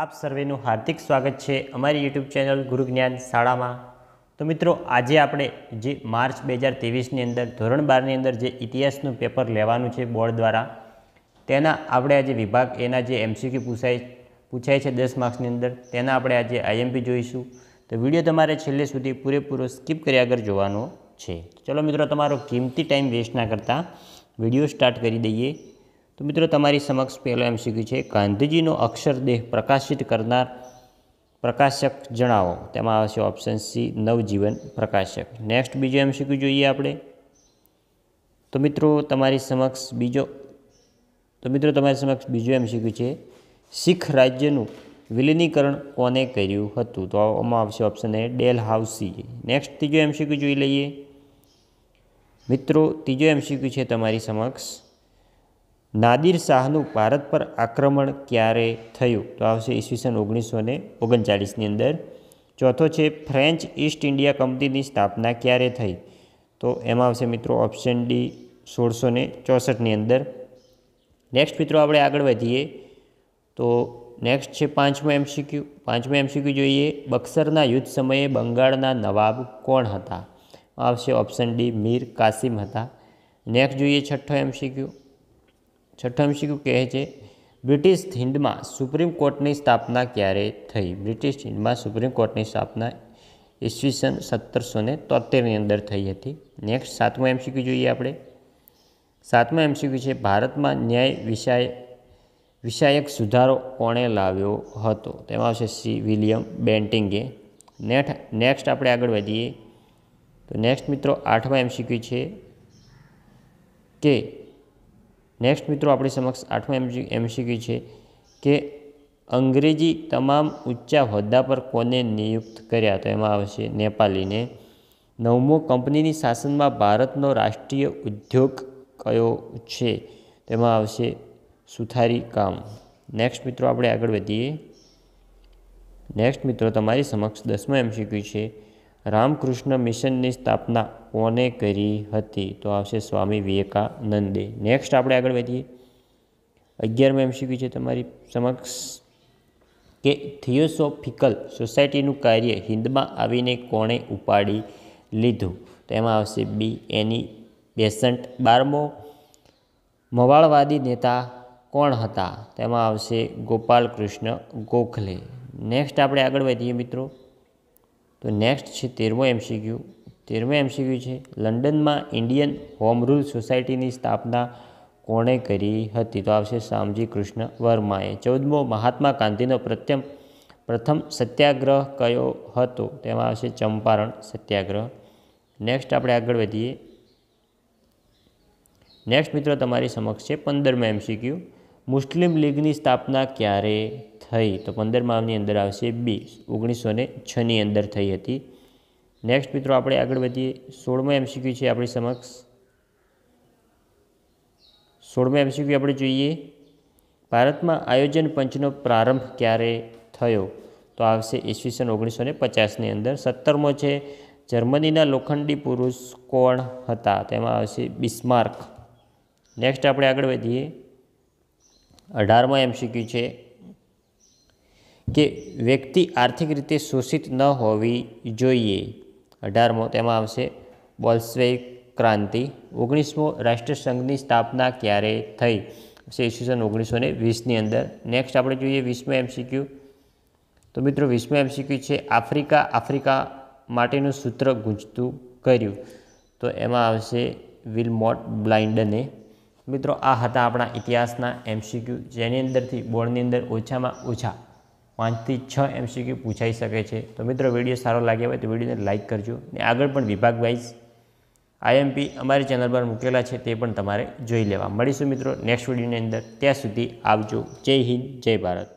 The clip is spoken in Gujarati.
આપ સર્વેનું હાર્દિક સ્વાગત છે અમારી યુટ્યુબ ચેનલ ગુરુ જ્ઞાન શાળામાં તો મિત્રો આજે આપણે જે માર્ચ બે હજાર ત્રેવીસની અંદર ધોરણ બારની અંદર જે ઇતિહાસનું પેપર લેવાનું છે બોર્ડ દ્વારા તેના આપણે આજે વિભાગ એના જે એમસીક્યુ પૂછાય પૂછાય છે દસ માર્ક્સની અંદર તેના આપણે આજે આઈએમપી જોઈશું તો વિડીયો તમારે છેલ્લે સુધી પૂરેપૂરો સ્કીપ કર્યા આગળ જોવાનો છે ચલો મિત્રો તમારો કિંમતી ટાઈમ વેસ્ટ ના કરતાં વિડીયો સ્ટાર્ટ કરી દઈએ તો મિત્રો તમારી સમક્ષ પહેલો એમ શીખ્યું છે ગાંધીજીનો અક્ષરદેહ પ્રકાશિત કરનાર પ્રકાશક જણાવો તેમાં આવશે ઓપ્શન સી નવજીવન પ્રકાશક નેક્સ્ટ બીજો એમ શીખ્યું જોઈએ આપણે તો મિત્રો તમારી સમક્ષ બીજો તો મિત્રો તમારી સમક્ષ બીજો શીખ્યું છે શીખ રાજ્યનું વિલીનીકરણ કોને કર્યું હતું તો આમાં આવશે ઓપ્શન એ ડેલ હાઉસીએ નેક્સ્ટ ત્રીજો એમ શીખ્યું જોઈ લઈએ મિત્રો ત્રીજો એમ શીખ્યું છે તમારી સમક્ષ નાદિર શાહનું ભારત પર આક્રમણ ક્યારે થયું તો આવશે ઈસવીસન ઓગણીસો ને ઓગણચાળીસની અંદર ચોથો છે ફ્રેન્ચ ઈસ્ટ ઇન્ડિયા કંપનીની સ્થાપના ક્યારે થઈ તો એમાં આવશે મિત્રો ઓપ્શન ડી સોળસો ને ચોસઠની અંદર નેક્સ્ટ મિત્રો આપણે આગળ વધીએ તો નેક્સ્ટ છે પાંચમું એમસીક્યુ પાંચમું એમસીક્યુ જોઈએ બક્સરના યુદ્ધ સમયે બંગાળના નવાબ કોણ હતા આવશે ઓપ્શન ડી મીર કાસિમ હતા નેક્સ્ટ જોઈએ છઠ્ઠો એમસીક્યુ છઠ્ઠમ શીખું કહે છે બ્રિટિશ હિન્ડમાં સુપ્રીમ કોર્ટની સ્થાપના ક્યારે થઈ બ્રિટિશ હિન્ડમાં સુપ્રીમ કોર્ટની સ્થાપના ઈસવીસન સત્તરસો ને તોતેરની અંદર થઈ હતી નેક્સ્ટ સાતમું એમસીક્યુ જોઈએ આપણે સાતમું એમસીક્યુ છે ભારતમાં ન્યાય વિષય વિષયક સુધારો કોણે લાવ્યો હતો તેમાં આવશે સી વિલિયમ બેન્ટિંગે નેક્સ્ટ નેક્સ્ટ આપણે આગળ વધીએ તો નેક્સ્ટ મિત્રો આઠમા એમસીક્યુ છે કે નેક્સ્ટ મિત્રો આપણી સમક્ષ આઠમો એમસી એમસીક્યુ છે કે અંગ્રેજી તમામ ઊંચા હોદ્દા પર કોને નિયુક્ત કર્યા તો એમાં આવશે નેપાલીને નવમો કંપનીની શાસનમાં ભારતનો રાષ્ટ્રીય ઉદ્યોગ કયો છે તેમાં આવશે સુથારી કામ નેક્સ્ટ મિત્રો આપણે આગળ વધીએ નેક્સ્ટ મિત્રો તમારી સમક્ષ દસમો એમસીક્યુ છે રામકૃષ્ણ મિશનની સ્થાપના કોને કરી હતી તો આવશે સ્વામી વિવેકાનંદે નેક્સ્ટ આપણે આગળ વધીએ અગિયારમાં શીખ્યું છે તમારી સમક્ષ કે થિયોસોફિકલ સોસાયટીનું કાર્ય હિન્દમાં આવીને કોણે ઉપાડી લીધું તો એમાં આવશે બી એની બેસન્ટ બારમો મવાળવાદી નેતા કોણ હતા તેમાં આવશે ગોપાલ કૃષ્ણ ગોખલે નેક્સ્ટ આપણે આગળ વધીએ મિત્રો તો નેક્સ્ટ છે તેરમો એમસીક્યુ તેરમો એમસીક્યુ છે લંડનમાં ઇન્ડિયન હોમ રૂલ સોસાયટીની સ્થાપના કોણે કરી હતી તો આવશે શામજી કૃષ્ણ વર્માએ ચૌદમો મહાત્મા ગાંધીનો પ્રત્યમ પ્રથમ સત્યાગ્રહ કયો હતો તેમાં આવશે ચંપારણ સત્યાગ્રહ નેક્સ્ટ આપણે આગળ વધીએ નેક્સ્ટ મિત્રો તમારી સમક્ષ છે પંદરમાં એમસીક્યુ મુસ્લિમ લીગની સ્થાપના ક્યારે થઈ તો પંદરમાની અંદર આવશે બી ઓગણીસો ને છની અંદર થઈ હતી નેક્સ્ટ મિત્રો આપણે આગળ વધીએ સોળમો એમસીક્યુ છે આપણી સમક્ષ સોળમો એમસીક્યુ આપણે જોઈએ ભારતમાં આયોજન પંચનો પ્રારંભ ક્યારે થયો તો આવશે ઈસવીસન ઓગણીસો ને પચાસની અંદર સત્તરમો છે જર્મનીના લોખંડી પુરુષ કોણ હતા તેમાં આવશે બિસ્માર્ક નેક્સ્ટ આપણે આગળ વધીએ અઢારમો એમસીક્યુ છે કે વ્યક્તિ આર્થિક રીતે શોષિત ન હોવી જોઈએ અઢારમો તેમાં આવશે બોલ્સવેક ક્રાંતિ ઓગણીસમો રાષ્ટ્રસંઘની સ્થાપના ક્યારે થઈ છે ઈસવીસન ઓગણીસો ને વીસની અંદર નેક્સ્ટ આપણે જોઈએ વીસમો એમસીક્યુ તો મિત્રો વીસમો એમસીક્યુ છે આફ્રિકા આફ્રિકા માટેનું સૂત્ર ગૂંચતું કર્યું તો એમાં આવશે વિલમોટ બ્લાઇન્ડને મિત્રો આ હતા આપણા ઇતિહાસના એમસીક્યુ જેની અંદરથી બોર્ડની અંદર ઓછામાં ઓછા પાંચથી છ એમસીક્યુ પૂછાઈ શકે છે તો મિત્રો વિડીયો સારો લાગ્યો હોય તો વિડીયોને લાઇક કરજો ને આગળ પણ વિભાગ વાઇઝ આઈએમપી અમારી ચેનલ પર મૂકેલા છે તે પણ તમારે જોઈ લેવા મળીશું મિત્રો નેક્સ્ટ વિડીયોની અંદર ત્યાં સુધી આવજો જય હિન્દ જય ભારત